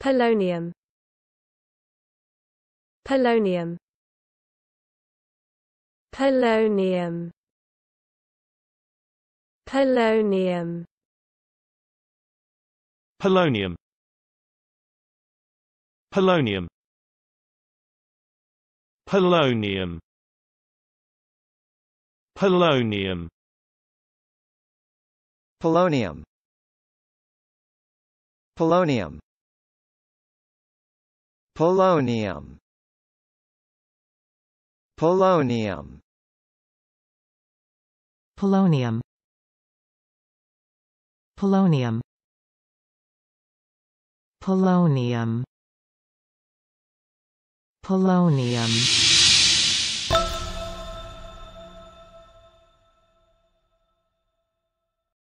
Polonium Polonium Polonium Polonium Polonium Polonium Polonium Polonium Polonium Polonium Polonium Polonium Polonium Polonium Polonium Polonium